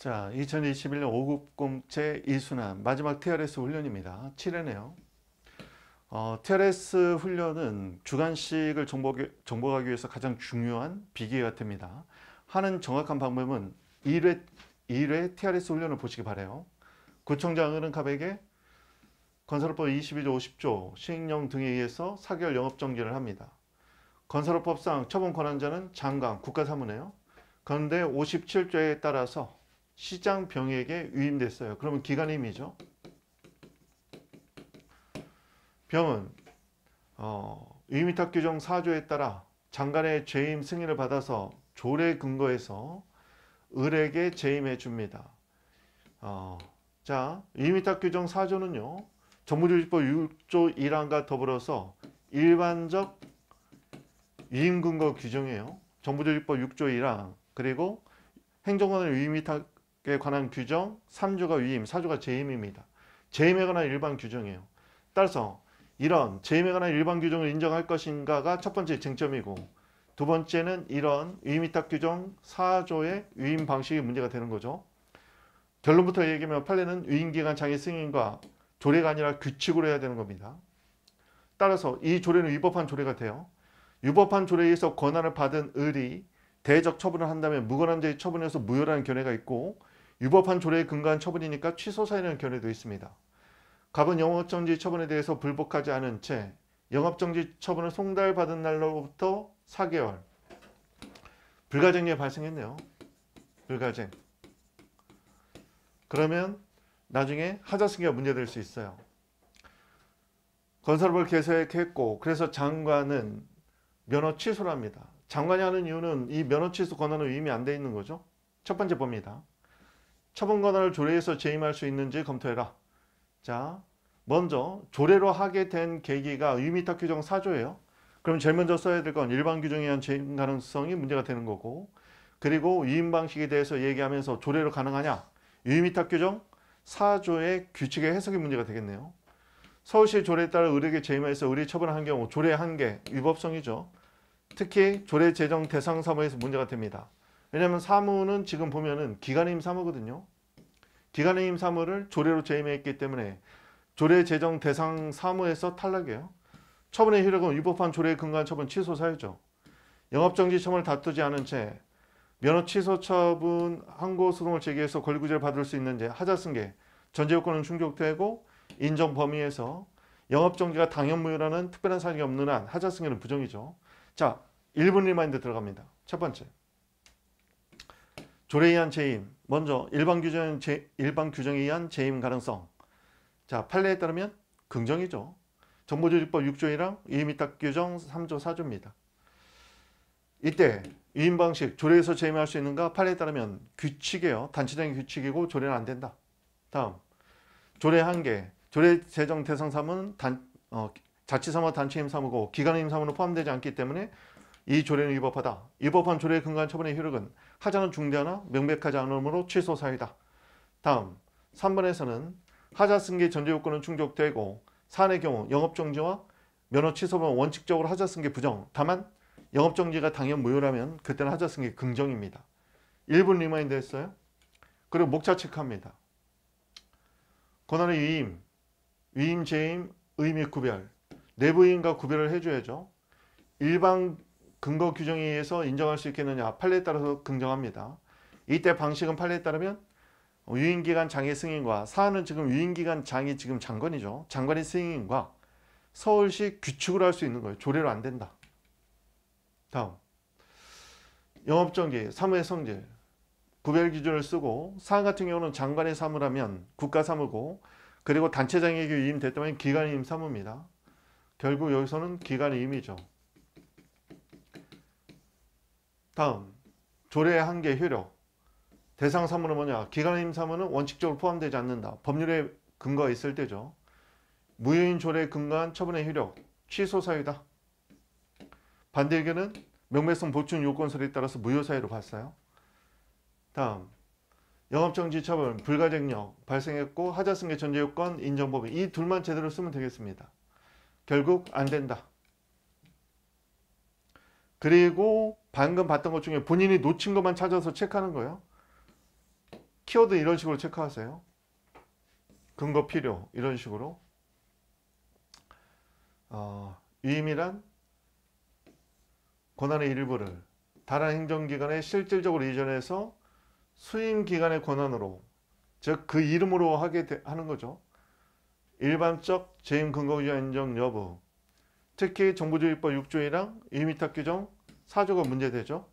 자, 2021년 5급 공채 1순환 마지막 TRS 훈련입니다. 7회네요. 어, TRS 훈련은 주간식을 정보, 하기 위해서 가장 중요한 비교 같입니다. 하는 정확한 방법은 1회, 1회 TRS 훈련을 보시기 바래요. 구청장 은행갑에게 건설법 22조 50조 시행령 등에 의해서 4개월 영업정지를 합니다. 건설법상 처분 권한자는 장관, 국가사무네요. 그런데 57조에 따라서 시장 병에게 위임됐어요. 그러면 기관임이죠. 병은 어, 위임위탁 규정 4조에 따라 장관의 재임 승인을 받아서 조례 근거에서 을에게 재임해 줍니다. 어, 자, 위임위탁 규정 4조는요. 정부조직법 6조 1항과 더불어서 일반적 위임 근거 규정이에요. 정부조직법 6조 1항 그리고 행정관을 위임위탁 관한 규정, 3조가 위임, 4조가 재임입니다. 재임에 관한 일반 규정이에요. 따라서 이런 재임에 관한 일반 규정을 인정할 것인가가 첫 번째 쟁점이고 두 번째는 이런 위임위탁 규정 4조의 위임 방식이 문제가 되는 거죠. 결론부터 얘기하면 판례는 위임기관 장애 승인과 조례가 아니라 규칙으로 해야 되는 겁니다. 따라서 이 조례는 위법한 조례가 돼요. 위법한 조례에 의해서 권한을 받은 을이 대적 처분을 한다면 무관한 죄의 처분에서 무효라는 견해가 있고 유법한 조례에 근거한 처분이니까 취소 사유는 견해도 있습니다. 갑은 영업정지 처분에 대해서 불복하지 않은 채 영업정지 처분을 송달받은 날로부터 4개월 불가쟁리에 발생했네요. 불가쟁. 그러면 나중에 하자 승계가 문제될 수 있어요. 건설업을 계획했고 그래서 장관은 면허 취소를 합니다. 장관이 하는 이유는 이 면허 취소 권한은 이안돼 있는 거죠. 첫 번째 범위다. 처분 권을 조례에서 재임할 수 있는지 검토해라. 자, 먼저 조례로 하게 된 계기가 유미터 규정 4조예요. 그럼 제일 먼저 써야 될 건 일반 규정에 의한 재임 가능성이 문제가 되는 거고 그리고 위임 방식에 대해서 얘기하면서 조례로 가능하냐 유미탁 규정 4조의 규칙의 해석이 문제가 되겠네요. 서울시 조례에 따라 의뢰계 재임해서 의뢰 처분한 경우 조례 한개 위법성이죠. 특히 조례 제정 대상 사무에서 문제가 됩니다. 왜냐하면 사무는 지금 보면은 기간임 사무거든요. 기간임 사무를 조례로 재임했기 때문에 조례 제정 대상 사무에서 탈락이에요. 처분의 효력은 위법한 조례근간 처분 취소 사유죠. 영업정지 처분을 다투지 않은 채 면허 취소 처분 항고 소송을 제기해서 권리구제를 받을 수 있는지 하자 승계 전제 요건은 충족되고 인정 범위에서 영업정지가 당연무효라는 특별한 사항이 없는 한 하자 승계는 부정이죠. 자, 1분 리마인드 들어갑니다. 첫 번째. 조례에 의한 재임, 먼저 일반 규정 제, 일반 규정에 의한 재임 가능성. 자, 판례에 따르면 긍정이죠. 정보조직법 6조이랑 위임탁 규정 3조 4조입니다. 이때 위임 방식 조례에서 재임할 수 있는가 판례에 따르면 규칙이에요. 단체적인 규칙이고 조례는 안 된다. 다음 조례 한개 조례 제정 대상 사무는 단, 어, 자치 사무 단체 임 사무고 기관 임 사무는 포함되지 않기 때문에 이 조례는 위법하다. 위법한 조례근거 처분의 효력은 하자는 중대하나 명백하지 않으므로 취소사이다. 다음 3번에서는 하자 승계 전제 요건은 충족되고 사안의 경우 영업정지와 면허 취소범 원칙적으로 하자 승계 부정 다만 영업정지가 당연 무효라면 그때는 하자 승계 긍정입니다. 1분 리마인드 했어요. 그리고 목차 체크합니다. 권한의 위임, 위임, 재임, 의미 구별, 내부인과 구별을 해줘야죠. 일방 근거 규정에 의해서 인정할 수 있겠느냐 판례에 따라서 긍정합니다. 이때 방식은 판례에 따르면 유인기간 장의 승인과 사안은 지금 유인기간 장이 지금 장관이죠. 장관의 승인과 서울시 규칙으로 할 수 있는 거예요. 조례로 안 된다. 다음 영업정지, 사무의 성질 구별 기준을 쓰고 사안 같은 경우는 장관의 사무라면 국가 사무고 그리고 단체장에게 위임됐다면 기관 위임 사무입니다. 결국 여기서는 기관 위임이죠. 다음 조례의 한계 효력 대상 사무는 뭐냐 기관임 사무는 원칙적으로 포함되지 않는다 법률에 근거가 있을 때죠 무효인 조례에 근거한 처분의 효력 취소 사유다 반대 의견은 명백성 보충 요건 설에 따라서 무효 사유로 봤어요 다음 영업정지 처분 불가정력 발생했고 하자승계 전제요건 인정법이 이 둘만 제대로 쓰면 되겠습니다 결국 안 된다 그리고 방금 봤던 것 중에 본인이 놓친 것만 찾아서 체크하는 거예요. 키워드 이런 식으로 체크하세요. 근거 필요 이런 식으로 어, 유임이란 권한의 일부를 다른 행정기관에 실질적으로 이전해서 수임기관의 권한으로 즉 그 이름으로 하게 되, 하는 거죠. 일반적 재임 근거 위조 인정 여부 특히 정부조직법 6조이랑 임의탁 규정 4조가 문제되죠.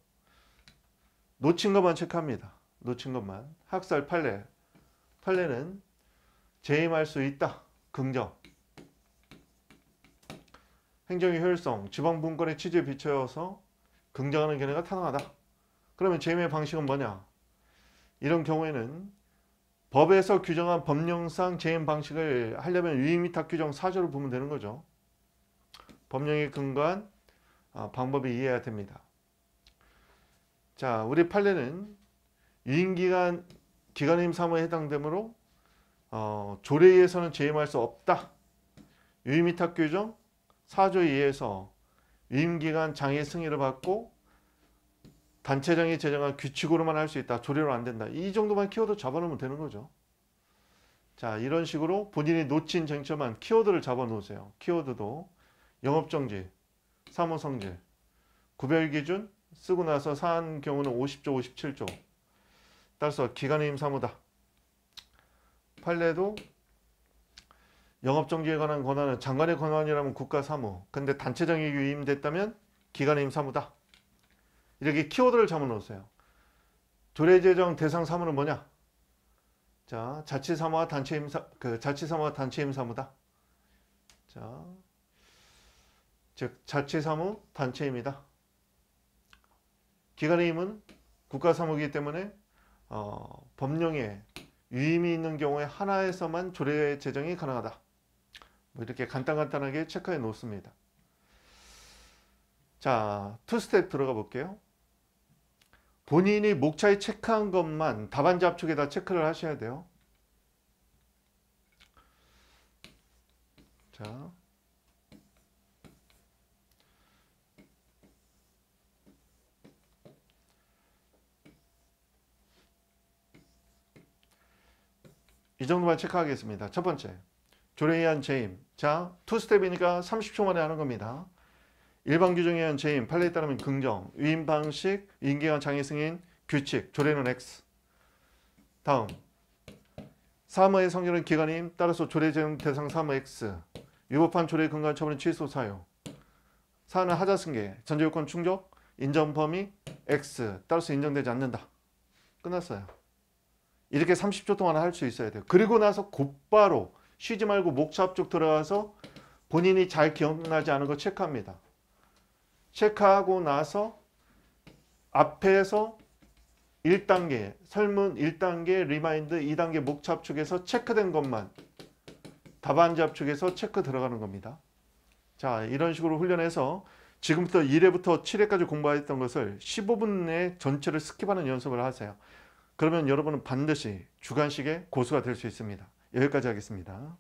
놓친 것만 체크합니다. 놓친 것만. 학살 판례. 판례는 재임할 수 있다. 긍정. 행정의 효율성, 지방분권의 취지에 비춰서 긍정하는 견해가 타당하다. 그러면 재임의 방식은 뭐냐? 이런 경우에는 법에서 규정한 법령상 재임 방식을 하려면 위임위탁 규정 4조를 보면 되는 거죠. 법령의 근거한 어, 방법이 이해해야 됩니다. 자, 우리 판례는 유인기간 기간임 사무에 해당되므로 어, 조례에서는 재임할 수 없다. 유임이탁 규정 4조 2에서 위임기간 장의 승인을 받고 단체장이 제정한 규칙으로만 할 수 있다. 조례로 안 된다. 이 정도만 키워드 잡아놓으면 되는 거죠. 자 이런 식으로 본인이 놓친 쟁점한 키워드를 잡아놓으세요. 키워드도 영업정지, 사무성질, 구별기준 쓰고 나서 사한 경우는 50조, 57조. 따라서 기간의 임사무다. 판례도 영업정지에 관한 권한은 장관의 권한이라면 국가사무. 근데 단체장이 유임됐다면 기간의 임사무다. 이렇게 키워드를 잡아놓으세요. 조례제정 대상 사무는 뭐냐? 자, 자치사무와 단체임사, 그 자치사무와 단체임사무다. 자. 즉 자치사무 단체입니다. 기관의 힘은 국가사무이기 때문에 어, 법령에 유임이 있는 경우에 하나에서만 조례 제정이 가능하다. 뭐 이렇게 간단간단하게 체크해 놓습니다. 자, 투스텝 들어가 볼게요. 본인이 목차에 체크한 것만 답안지 압축에다 체크를 하셔야 돼요. 자, 이 정도만 체크하겠습니다. 첫 번째, 조례 의한 재임. 자, 투스텝이니까 30초 만에 하는 겁니다. 일반 규정에 의한 재임, 판례에 따르면 긍정, 위임 방식, 인계관 장애 승인, 규칙, 조례는 X. 다음, 사무의 성질은 기관임, 따라서 조례 제공 대상 사무 X. 위법한 조례 근간 처분은 취소 사유. 사안은 하자 승계, 전제요건 충족, 인정 범위 X. 따라서 인정되지 않는다. 끝났어요. 이렇게 30초 동안 할 수 있어야 돼요. 그리고 나서 곧바로 쉬지 말고 목차 앞쪽 들어가서 본인이 잘 기억나지 않은 거 체크합니다. 체크하고 나서 앞에서 1단계 설문 1단계 리마인드 2단계 목차 앞쪽에서 체크된 것만 답안지 앞쪽에서 체크 들어가는 겁니다. 자 이런 식으로 훈련해서 지금부터 1회부터 7회까지 공부했던 것을 15분 내 전체를 스킵하는 연습을 하세요. 그러면 여러분은 반드시 주관식의 고수가 될 수 있습니다. 여기까지 하겠습니다.